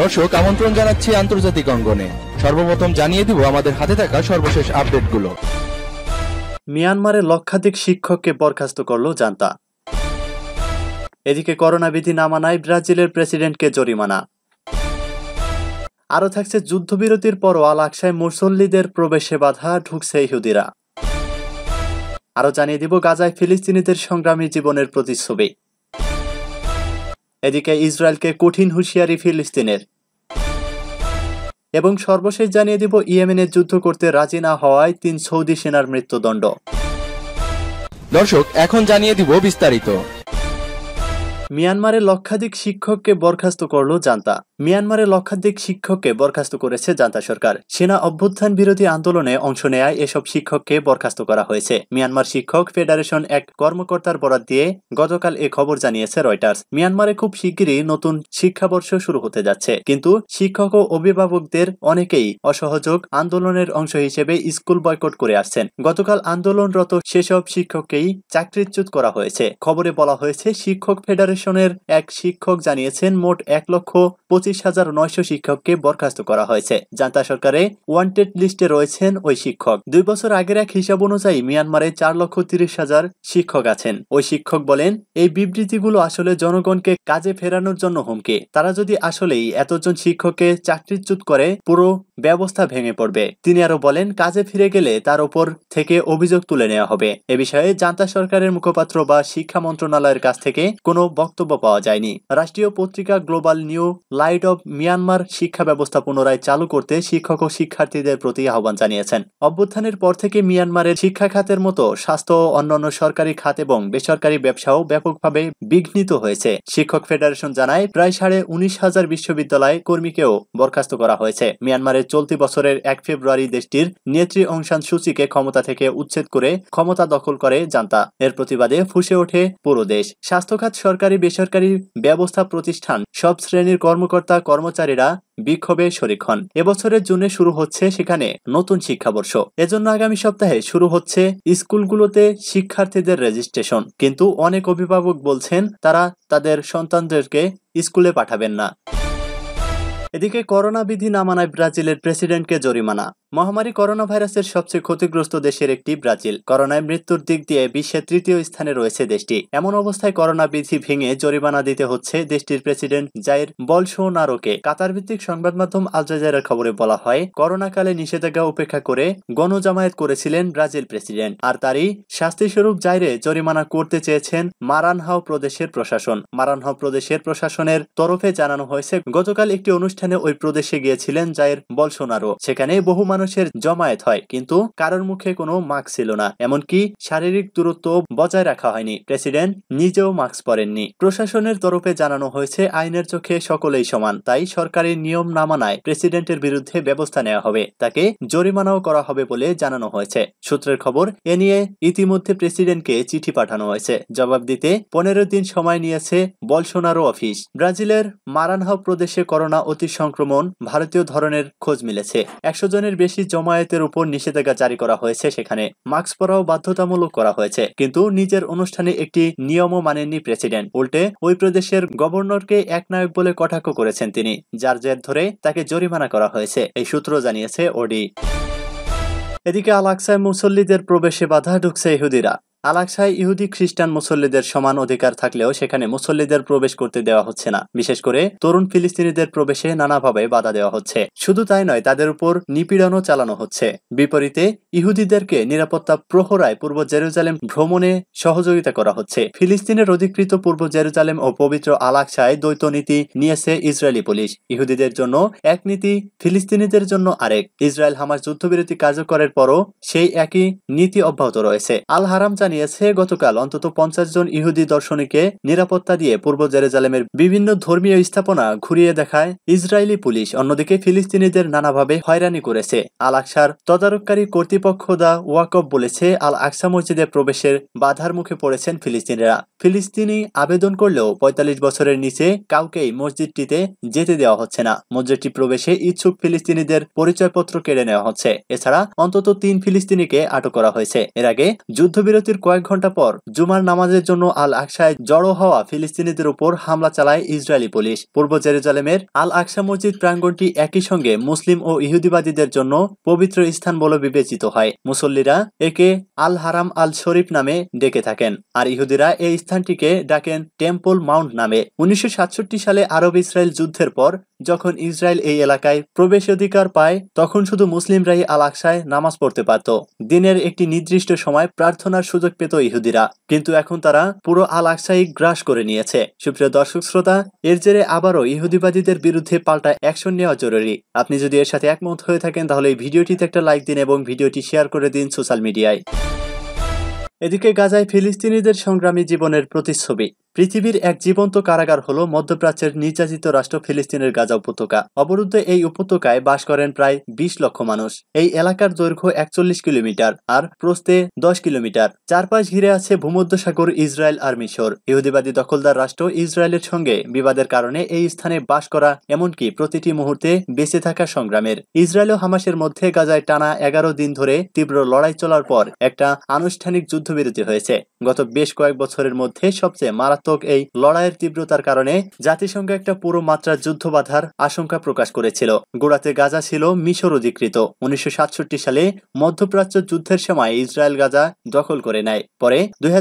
দর্শক আমন্ত্রণ জানাচ্ছি আন্তর্জাতিক অঙ্গনে সর্বপ্রথম জানিয়ে দিব আমাদের হাতে থাকা সর্বশেষ আপডেটগুলো মিয়ানমারে লক্ষাধিক শিক্ষককে বরখাস্ত করল জানতা এদিকে করোনা বিধি না মানায় ব্রাজিলের প্রেসিডেন্টকে জরিমানা আরও থাকছে যুদ্ধবিরতির পর আল আকসায় মুসল্লিদের প্রবেশে বাধা ঢুকছে ইহুদিরা আরও জানিয়ে দিব গাজায় ফিলিস্তিনিদের সংগ্রামী জীবনের প্রতিচ্ছবি এদিকে ইসরায়েলকে কঠিন হুঁশিয়ারি ফিলিস্তিনের এবং সর্বশেষ জানিয়ে দিব ইয়েমেনের যুদ্ধ করতে রাজি না হওয়ায় তিন সৌদি সেনার মৃত্যুদণ্ড দর্শক এখন জানিয়ে দিব বিস্তারিত মিয়ানমারে লক্ষাধিক শিক্ষককে বরখাস্ত করল জান্তা মিয়ানমারে লক্ষাধিক শিক্ষককে বরখাস্ত করেছে জান্তা সরকার সেনা অভ্যুত্থান বিরোধী আন্দোলনে অংশ নেয় এসব শিক্ষককে বরখাস্ত করা হয়েছে মিয়ানমার শিক্ষক ফেডারেশন এক কর্মকর্তার বরাত দিয়ে গতকাল এ খবর জানিয়েছে রয়টার্স মিয়ানমারে খুব শিগগিরই নতুন শিক্ষাবর্ষ শুরু হতে যাচ্ছে কিন্তু শিক্ষক ও অভিভাবকদের অনেকেই অসহযোগ আন্দোলনের অংশ হিসেবে স্কুল বয়কট করে আসছেন গতকাল আন্দোলনরত সেসব শিক্ষককেই চাকরিচ্যুত করা হয়েছে খবরে বলা হয়েছে শিক্ষক ফেডারেশন কমিশনের এক শিক্ষক জানিয়েছেন মোট এক লক্ষ পঁচিশ হাজার নয়শো শিক্ষককে বরখাস্ত করা হয়েছে জান্তা সরকারে ওয়ান্টেড লিস্টে রয়েছেন ওই শিক্ষক দুই বছর আগের এক হিসাব অনুযায়ী মিয়ানমারে চার লক্ষ তিরিশ হাজার শিক্ষক আছেন ওই শিক্ষক বলেন এই বিবৃতিগুলো আসলে জনগণকে কাজে ফেরানোর জন্য হুমকি তারা যদি আসলেই এতজন শিক্ষককে চাকরিচ্যুত করে পুরো ব্যবস্থা ভেঙে পড়বে তিনি আরো বলেন কাজে ফিরে গেলে তার ওপর থেকে অভিযোগ তুলে নেওয়া হবে এ বিষয়ে জান্তা সরকারের মুখপাত্র বা শিক্ষা মন্ত্রণালয়ের কাছ থেকে কোনো বক্তব্য পাওয়া যায়নি রাষ্ট্রীয় পত্রিকা Global New Light of Myanmar শিক্ষা ব্যবস্থা পুনরায় চালু করতে শিক্ষক ও শিক্ষার্থীদের প্রতি আহ্বান জানিয়েছেন অভ্যুত্থানের পর থেকে মিয়ানমারের শিক্ষা খাতের মতো স্বাস্থ্য ও অন্যান্য সরকারি খাত এবং বেসরকারি ব্যবসাও ব্যাপকভাবে বিঘ্নিত হয়েছে শিক্ষক ফেডারেশন জানায় প্রায় সাড়ে উনিশ হাজার বিশ্ববিদ্যালয় কর্মীকেও বরখাস্ত করা হয়েছে মিয়ানমারের চলতি বছরের এক ফেব্রুয়ারি দেশটির নেত্রী অংশান সূচিকে ক্ষমতা থেকে উচ্ছেদ করে ক্ষমতা দখল করে জান্তা এর প্রতিবাদে ফুসে ওঠে পুরো দেশ স্বাস্থ্যখাত সরকারি বেসরকারি ব্যবস্থা প্রতিষ্ঠান সব শ্রেণীর কর্মকর্তা কর্মচারীরা বিক্ষোভে শরিক হন এবছরের জুনে শুরু হচ্ছে সেখানে নতুন শিক্ষাবর্ষ এজন্য আগামী সপ্তাহে শুরু হচ্ছে স্কুলগুলোতে শিক্ষার্থীদের রেজিস্ট্রেশন কিন্তু অনেক অভিভাবক বলছেন তারা তাদের সন্তানদেরকে স্কুলে পাঠাবেন না এদিকে করোনা বিধি না মানায় ব্রাজিলের প্রেসিডেন্টকে জরিমানা মহামারী করোনা ভাইরাসের সবচেয়ে ক্ষতিগ্রস্ত দেশের একটি ব্রাজিল করোনায় মৃত্যুর দিক দিয়ে বিশ্বের তৃতীয় স্থানে রয়েছে দেশটি এমন অবস্থায় করোনা বিধি ভেঙে জরিমানা দিতে হচ্ছে দেশটির প্রেসিডেন্ট জাইর নারোকে কাতার ভিত্তিক সংবাদ মাধ্যম আল খবরে বলা হয় করোনাকালে নিষেধাজ্ঞা উপেক্ষা করে গণজামায়াত করেছিলেন ব্রাজিল প্রেসিডেন্ট আর তারই শাস্তিস্বরূপ জাইরে জরিমানা করতে চেয়েছেন মারানহাও প্রদেশের প্রশাসন মারানহাও প্রদেশের প্রশাসনের তরফে জানানো হয়েছে গতকাল একটি অনুষ্ঠান অনুষ্ঠানে ওই প্রদেশে গিয়েছিলেন জায়ের বলসোনারো সেখানে বহু মানুষের জমায়েত হয় কিন্তু কারোর মুখে কোনো মাস্ক ছিল না এমনকি শারীরিক দূরত্ব বজায় রাখা হয়নি প্রেসিডেন্ট নিজেও মাস্ক পরেননি প্রশাসনের তরফে জানানো হয়েছে আইনের চোখে সকলেই সমান তাই সরকারের নিয়ম না মানায় প্রেসিডেন্টের বিরুদ্ধে ব্যবস্থা নেওয়া হবে তাকে জরিমানাও করা হবে বলে জানানো হয়েছে সূত্রের খবর এ নিয়ে ইতিমধ্যে প্রেসিডেন্টকে চিঠি পাঠানো হয়েছে জবাব দিতে পনেরো দিন সময় নিয়েছে বলসোনারো অফিস ব্রাজিলের মারানহ প্রদেশে করোনা অতি সংক্রমণ ভারতীয় ধরনের খোঁজ মিলেছে একশো জনের বেশি জমায়েতের উপর নিষেধাজ্ঞা জারি করা হয়েছে সেখানে মাস্ক পরাও বাধ্যতামূলক করা হয়েছে কিন্তু নিজের অনুষ্ঠানে একটি নিয়মও মানেননি প্রেসিডেন্ট উল্টে ওই প্রদেশের গভর্নরকে একনায়ক বলে কটাক্ষ করেছেন তিনি যার জের ধরে তাকে জরিমানা করা হয়েছে এই সূত্র জানিয়েছে ওডি এদিকে আলাকসায় মুসল্লিদের প্রবেশে বাধা ঢুকছে ইহুদিরা আলাকসায় ইহুদি খ্রিস্টান মুসল্লিদের সমান অধিকার থাকলেও সেখানে মুসল্লিদের প্রবেশ করতে দেওয়া হচ্ছে না বিশেষ করে তরুণ ফিলিস্তিনিদের প্রবেশে নানাভাবে বাধা দেওয়া হচ্ছে শুধু তাই নয় তাদের উপর নিপীড়নও চালানো হচ্ছে বিপরীতে ইহুদিদেরকে নিরাপত্তা প্রহরায় পূর্ব জেরুজালেম ভ্রমণে সহযোগিতা করা হচ্ছে ফিলিস্তিনের অধিকৃত পূর্ব জেরুজালেম ও পবিত্র আলাকসায় দ্বৈত নীতি নিয়েছে ইসরায়েলি পুলিশ ইহুদিদের জন্য এক নীতি ফিলিস্তিনিদের জন্য আরেক ইসরায়েল হামাস যুদ্ধবিরতি কার্যকরের পরও সেই একই নীতি অব্যাহত রয়েছে আল হারাম জানিয়েছে গতকাল অন্তত পঞ্চাশ জন ইহুদি দর্শনীকে নিরাপত্তা দিয়ে পূর্ব জেরুজালেমের বিভিন্ন ধর্মীয় স্থাপনা ঘুরিয়ে দেখায় ইসরায়েলি পুলিশ অন্যদিকে ফিলিস্তিনিদের নানাভাবে হয়রানি করেছে আল আকসার তদারককারী কর্তৃপক্ষ দা ওয়াকব বলেছে আল আকসা মসজিদে প্রবেশের বাধার মুখে পড়েছেন ফিলিস্তিনিরা ফিলিস্তিনি আবেদন করলেও পঁয়তাল্লিশ বছরের নিচে কাউকেই মসজিদটিতে যেতে দেওয়া হচ্ছে না মসজিদটি প্রবেশে ইচ্ছুক ফিলিস্তিনিদের পরিচয়পত্র কেড়ে নেওয়া হচ্ছে এছাড়া অন্তত তিন ফিলিস্তিনিকে আটক করা হয়েছে এর আগে যুদ্ধবিরতির কয়েক ঘন্টা পর জুমার নামাজের জন্য আল আকসায় জড়ো হওয়া ফিলিস্তিনিদের উপর হামলা চালায় ইসরায়েলি পুলিশ পূর্ব জেরুজালেমের আল আকসা মসজিদ প্রাঙ্গনটি একই সঙ্গে মুসলিম ও ইহুদিবাদীদের জন্য পবিত্র স্থান বলে বিবেচিত হয় মুসল্লিরা একে আল হারাম আল শরীফ নামে ডেকে থাকেন আর ইহুদিরা এই স্থানটিকে ডাকেন টেম্পল মাউন্ট নামে উনিশশো সালে আরব ইসরায়েল যুদ্ধের পর যখন ইসরায়েল এই এলাকায় প্রবেশ অধিকার পায় তখন শুধু মুসলিমরাই আল আকসায় নামাজ পড়তে পারত দিনের একটি নির্দিষ্ট সময় প্রার্থনার সুযোগ সুযোগ পেত ইহুদিরা কিন্তু এখন তারা পুরো আল আকসাই গ্রাস করে নিয়েছে সুপ্রিয় দর্শক শ্রোতা এর জেরে আবারও ইহুদিবাদীদের বিরুদ্ধে পাল্টা অ্যাকশন নেওয়া জরুরি আপনি যদি এর সাথে একমত হয়ে থাকেন তাহলে এই ভিডিওটিতে একটা লাইক দিন এবং ভিডিওটি শেয়ার করে দিন সোশ্যাল মিডিয়ায় এদিকে গাজায় ফিলিস্তিনিদের সংগ্রামী জীবনের প্রতিচ্ছবি পৃথিবীর এক জীবন্ত কারাগার হলো মধ্যপ্রাচ্যের নির্যাতিত রাষ্ট্র ফিলিস্তিনের গাজা উপত্যকা অবরুদ্ধ এই উপত্যকায় বাস করেন প্রায় ২০ লক্ষ মানুষ এই এলাকার দৈর্ঘ্য একচল্লিশ কিলোমিটার আর প্রস্তে দশ কিলোমিটার চারপাশ ঘিরে আছে ভূমধ্য সাগর ইসরায়েল আর মিশর ইহুদিবাদী দখলদার রাষ্ট্র ইসরায়েলের সঙ্গে বিবাদের কারণে এই স্থানে বাস করা এমনকি প্রতিটি মুহূর্তে বেঁচে থাকা সংগ্রামের ইসরায়েল ও হামাসের মধ্যে গাজায় টানা এগারো দিন ধরে তীব্র লড়াই চলার পর একটা আনুষ্ঠানিক যুদ্ধবিরতি হয়েছে গত বেশ কয়েক বছরের মধ্যে সবচেয়ে মারাত্মক মারাত্মক এই লড়াইয়ের তীব্রতার কারণে জাতিসংঘ একটা পুরো মাত্রার যুদ্ধ বাধার আশঙ্কা প্রকাশ করেছিল গোড়াতে গাজা ছিল মিশর অধিকৃত উনিশশো সালে মধ্যপ্রাচ্য যুদ্ধের সময় ইসরায়েল গাজা দখল করে নেয় পরে দুই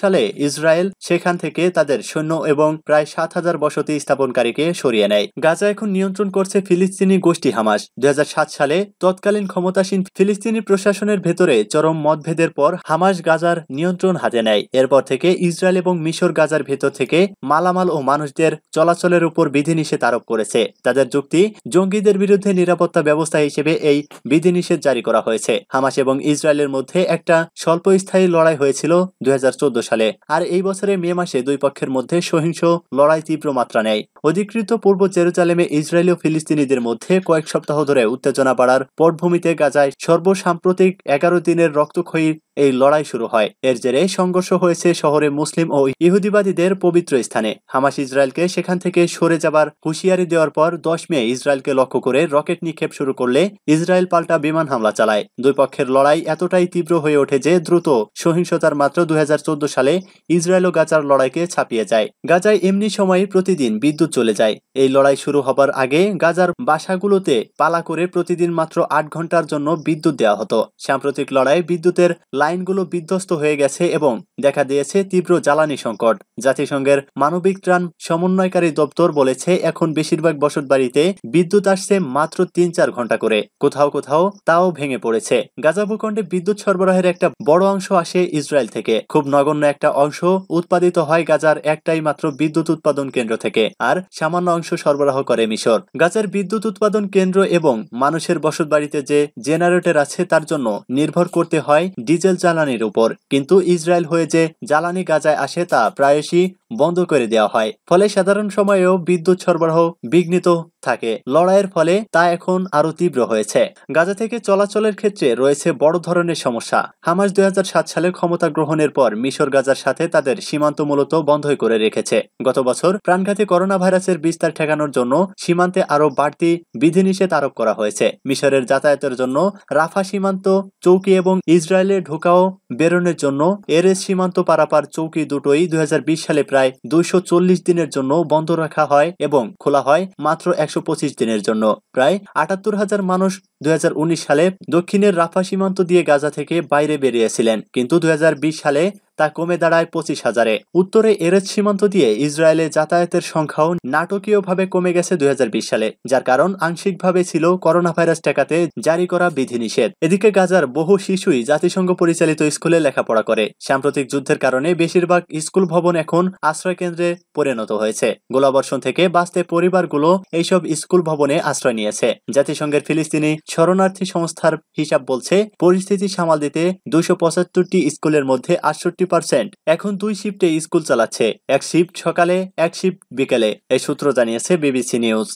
সালে ইসরায়েল সেখান থেকে তাদের সৈন্য এবং প্রায় সাত হাজার বসতি স্থাপনকারীকে সরিয়ে নেয় গাজা এখন নিয়ন্ত্রণ করছে ফিলিস্তিনি গোষ্ঠী হামাস দুই সালে তৎকালীন ক্ষমতাসীন ফিলিস্তিনি প্রশাসনের ভেতরে চরম মতভেদের পর হামাস গাজার নিয়ন্ত্রণ হাতে নেয় এরপর থেকে ইসরায়েল এবং মিশর গাজা প্লাজার ভেতর থেকে মালামাল ও মানুষদের চলাচলের উপর বিধিনিষেধ আরোপ করেছে তাদের যুক্তি জঙ্গিদের বিরুদ্ধে নিরাপত্তা ব্যবস্থা হিসেবে এই বিধিনিষেধ জারি করা হয়েছে হামাস এবং ইসরায়েলের মধ্যে একটা স্বল্পস্থায়ী লড়াই হয়েছিল দুই সালে আর এই বছরে মে মাসে দুই পক্ষের মধ্যে সহিংস লড়াই তীব্র মাত্রা নেয় অধিকৃত পূর্ব জেরুজালেমে ইসরায়েল ও ফিলিস্তিনিদের মধ্যে কয়েক সপ্তাহ ধরে উত্তেজনা বাড়ার পটভূমিতে গাজায় সর্বসাম্প্রতিক এগারো দিনের রক্তক্ষয়ী এই লড়াই শুরু হয় এর জেরে সংঘর্ষ হয়েছে শহরে মুসলিম ও ইহুদিবাদীদের পবিত্র স্থানে হামাস ইসরায়েলকে সেখান থেকে সরে যাবার হুঁশিয়ারি দেওয়ার পর দশ মে ইসরায়েলকে লক্ষ্য করে রকেট নিক্ষেপ শুরু করলে ইসরায়েল পাল্টা বিমান হামলা চালায় দুই পক্ষের লড়াই এতটাই তীব্র হয়ে ওঠে যে দ্রুত সহিংসতার মাত্র দুই সালে ইসরায়েল ও গাজার লড়াইকে ছাপিয়ে যায় গাজায় এমনি সময়ে প্রতিদিন বিদ্যুৎ চলে যায় এই লড়াই শুরু হবার আগে গাজার বাসাগুলোতে পালা করে প্রতিদিন মাত্র আট ঘন্টার জন্য বিদ্যুৎ দেওয়া হতো সাম্প্রতিক লড়াই বিদ্যুতের লাইন লাইনগুলো বিধ্বস্ত হয়ে গেছে এবং দেখা দিয়েছে তীব্র জ্বালানি সংকট জাতিসংঘের মানবিক ত্রাণ সমন্বয়কারী দপ্তর বলেছে এখন বেশিরভাগ বসত বাড়িতে বিদ্যুৎ আসছে মাত্র তিন চার ঘন্টা করে কোথাও কোথাও তাও ভেঙে পড়েছে গাজা ভূখণ্ডে বিদ্যুৎ সরবরাহের একটা বড় অংশ আসে ইসরায়েল থেকে খুব নগণ্য একটা অংশ উৎপাদিত হয় গাজার একটাই মাত্র বিদ্যুৎ উৎপাদন কেন্দ্র থেকে আর সামান্য অংশ সরবরাহ করে মিশর গাজার বিদ্যুৎ উৎপাদন কেন্দ্র এবং মানুষের বসত বাড়িতে যে জেনারেটর আছে তার জন্য নির্ভর করতে হয় ডিজেল জ্বালানির উপর কিন্তু ইসরায়েল হয়ে যে জ্বালানি গাজায় আসে তা প্রায়শই বন্ধ করে দেওয়া হয় ফলে সাধারণ সময়েও বিদ্যুৎ সরবরাহ বিঘ্নিত থাকে লড়াইয়ের ফলে তা এখন আরও তীব্র হয়েছে গাজা থেকে চলাচলের ক্ষেত্রে রয়েছে বড় ধরনের সমস্যা হামাস দুই সালে ক্ষমতা গ্রহণের পর মিশর গাজার সাথে তাদের সীমান্ত মূলত বন্ধই করে রেখেছে গত বছর প্রাণঘাতী করোনা ভাইরাসের বিস্তার ঠেকানোর জন্য সীমান্তে আরও বাড়তি বিধিনিষেধ আরোপ করা হয়েছে মিশরের যাতায়াতের জন্য রাফা সীমান্ত চৌকি এবং ইসরায়েলে ঢোকা ঢাকাও বেরোনের জন্য এরএস সীমান্ত পারাপার চৌকি দুটোই দুই সালে প্রায় দুইশো দিনের জন্য বন্ধ রাখা হয় এবং খোলা হয় মাত্র একশো দিনের জন্য প্রায় আটাত্তর হাজার মানুষ দুই সালে দক্ষিণের রাফা সীমান্ত দিয়ে গাজা থেকে বাইরে বেরিয়েছিলেন কিন্তু দুই সালে তা কমে দাঁড়ায় পঁচিশ হাজারে উত্তরে এরেজ সীমান্ত দিয়ে ইসরায়েলে যাতায়াতের সংখ্যাও নাটকীয়ভাবে কমে গেছে দুই সালে যার কারণ আংশিকভাবে ছিল করোনা ভাইরাস ঠেকাতে জারি করা বিধিনিষেধ এদিকে গাজার বহু শিশুই জাতিসংঘ পরিচালিত স্কুলে লেখাপড়া করে সাম্প্রতিক যুদ্ধের কারণে বেশিরভাগ স্কুল ভবন এখন আশ্রয় কেন্দ্রে পরিণত হয়েছে গোলাবর্ষণ থেকে বাঁচতে পরিবারগুলো এইসব স্কুল ভবনে আশ্রয় নিয়েছে জাতিসংঘের ফিলিস্তিনি শরণার্থী সংস্থার হিসাব বলছে পরিস্থিতি সামাল দিতে দুশো পঁচাত্তরটি স্কুলের মধ্যে আটষট্টি এখন দুই শিফটে স্কুল চালাচ্ছে এক শিফট সকালে এক শিফট বিকেলে এই সূত্র জানিয়েছে বিবিসি নিউজ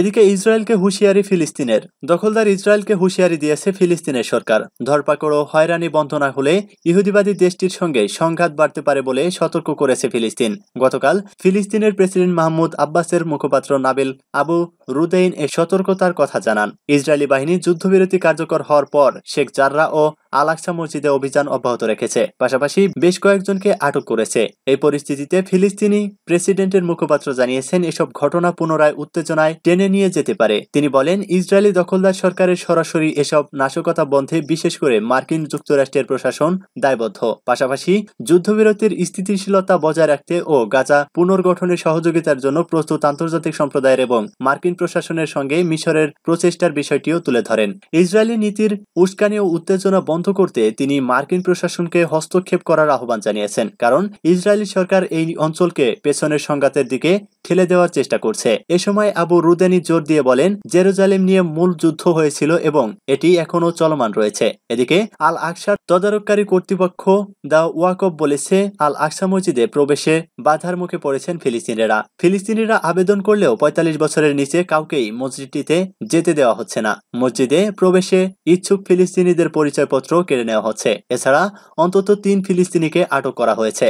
এদিকে ইসরায়েলকে হুঁশিয়ারি ফিলিস্তিনের দখলদার ইসরায়েলকে হুঁশিয়ারি দিয়েছে ফিলিস্তিনের সরকার ধরপাকড় ও হয়রানি বন্ধ না হলে ইহুদিবাদী দেশটির সঙ্গে সংঘাত বাড়তে পারে বলে সতর্ক করেছে ফিলিস্তিন গতকাল ফিলিস্তিনের প্রেসিডেন্ট মাহমুদ আব্বাসের মুখপাত্র নাবিল আবু রুদেইন এ সতর্কতার কথা জানান ইসরায়েলি বাহিনী যুদ্ধবিরতি কার্যকর হওয়ার পর শেখ জাররা ও আলাকসা মসজিদে অভিযান অব্যাহত রেখেছে পাশাপাশি বেশ কয়েকজনকে আটক করেছে এই পরিস্থিতিতে ফিলিস্তিনি প্রেসিডেন্টের মুখপাত্র জানিয়েছেন এসব ঘটনা পুনরায় উত্তেজনায় টেনে নিয়ে যেতে পারে তিনি বলেন ইসরায়েলি দখলদার সরকারের সরাসরি এসব নাশকতা বন্ধে বিশেষ করে মার্কিন যুক্তরাষ্ট্রের প্রশাসন দায়বদ্ধ পাশাপাশি যুদ্ধবিরতির স্থিতিশীলতা বজায় রাখতে ও গাজা পুনর্গঠনের সহযোগিতার জন্য প্রস্তুত আন্তর্জাতিক সম্প্রদায়ের এবং মার্কিন প্রশাসনের সঙ্গে মিশরের প্রচেষ্টার বিষয়টিও তুলে ধরেন ইসরায়েলি নীতির উস্কানি ও উত্তেজনা বন্ধ বন্ধ করতে তিনি মার্কিন প্রশাসনকে হস্তক্ষেপ করার আহ্বান জানিয়েছেন কারণ ইসরায়েলি সরকার এই অঞ্চলকে পেছনের সংঘাতের দিকে ঠেলে দেওয়ার চেষ্টা করছে এ সময় আবু রুদেনি জোর দিয়ে বলেন জেরুজালেম নিয়ে মূল যুদ্ধ হয়েছিল এবং এটি এখনও চলমান রয়েছে এদিকে আল আকসার তদারককারী কর্তৃপক্ষ দা ওয়াকব বলেছে আল আকসা মসজিদে প্রবেশে বাধার মুখে পড়েছেন ফিলিস্তিনেরা ফিলিস্তিনিরা আবেদন করলেও ৪৫ বছরের নিচে কাউকেই মসজিদটিতে যেতে দেওয়া হচ্ছে না মসজিদে প্রবেশে ইচ্ছুক ফিলিস্তিনিদের পরিচয়পত্র কেড়ে নেওয়া হচ্ছে এছাড়া অন্তত তিন ফিলিস্তিনিকে আটক করা হয়েছে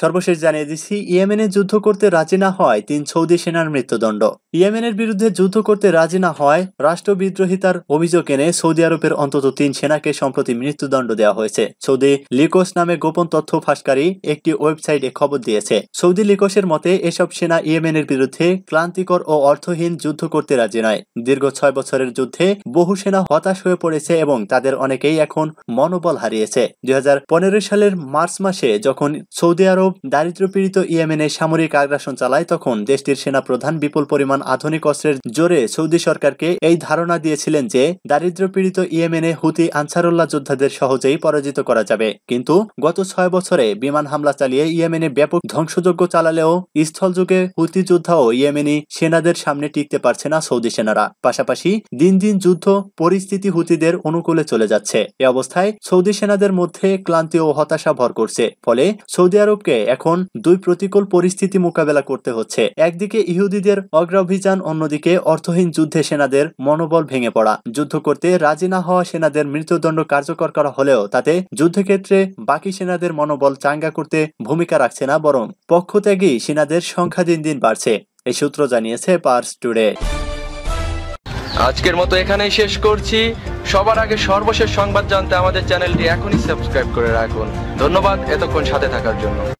সর্বশেষ জানিয়ে দিচ্ছি ইয়েমেনে যুদ্ধ করতে রাজি না হয় তিন সৌদি সেনার মৃত্যুদণ্ড ইয়েমেনের বিরুদ্ধে যুদ্ধ করতে রাজি না হয় রাষ্ট্রবিদ্রোহিতার অভিযোগ এনে সৌদি আরবের অন্তত তিন সেনাকে সম্প্রতি মৃত্যুদণ্ড দেওয়া হয়েছে সৌদি লিকোস নামে গোপন তথ্য ফাঁসকারী একটি ওয়েবসাইটে খবর দিয়েছে সৌদি লিকোসের মতে এসব সেনা ইয়েমেনের বিরুদ্ধে ক্লান্তিকর ও অর্থহীন যুদ্ধ করতে রাজি নয় দীর্ঘ ছয় বছরের যুদ্ধে বহু সেনা হতাশ হয়ে পড়েছে এবং তাদের অনেকেই এখন মনোবল হারিয়েছে দুই সালের মার্চ মাসে যখন সৌদি আরব দারিদ্র পীড়িত ইয়েমেনে সামরিক আগ্রাসন চালায় তখন দেশটির সেনা প্রধান বিপুল পরিমাণ আধুনিক অস্ত্রের জোরে সৌদি সরকারকে এই ধারণা দিয়েছিলেন যে দারিদ্র পীড়িত ইয়েমেনে হুতি আনসারুল্লাহ যোদ্ধাদের সহজেই পরাজিত করা যাবে কিন্তু গত ছয় বছরে বিমান হামলা চালিয়ে ইয়েমেনে ব্যাপক ধ্বংসযজ্ঞ চালালেও স্থল যুগে হুতি যোদ্ধাও ইয়েমেনি সেনাদের সামনে টিকতে পারছে না সৌদি সেনারা পাশাপাশি দিন দিন যুদ্ধ পরিস্থিতি হুতিদের অনুকূলে চলে যাচ্ছে এ অবস্থায় সৌদি সেনাদের মধ্যে ক্লান্তি ও হতাশা ভর করছে ফলে সৌদি আরবকে এখন দুই প্রতিকূল পরিস্থিতি মোকাবেলা করতে হচ্ছে একদিকে ইহুদিদের অগ্রাধিকার অভিযান অন্যদিকে অর্থহীন যুদ্ধে সেনাদের মনোবল ভেঙে পড়া যুদ্ধ করতে রাজি না হওয়া সেনাদের মৃত্যুদণ্ড কার্যকর করা হলেও তাতে যুদ্ধক্ষেত্রে বাকি সেনাদের মনোবল চাঙ্গা করতে ভূমিকা রাখছে না বরং পক্ষ পক্ষত্যাগী সেনাদের সংখ্যা দিন দিন বাড়ছে এই সূত্র জানিয়েছে পার্স টুডে আজকের মতো এখানেই শেষ করছি সবার আগে সর্বশেষ সংবাদ জানতে আমাদের চ্যানেলটি এখনই সাবস্ক্রাইব করে রাখুন ধন্যবাদ এতক্ষণ সাথে থাকার জন্য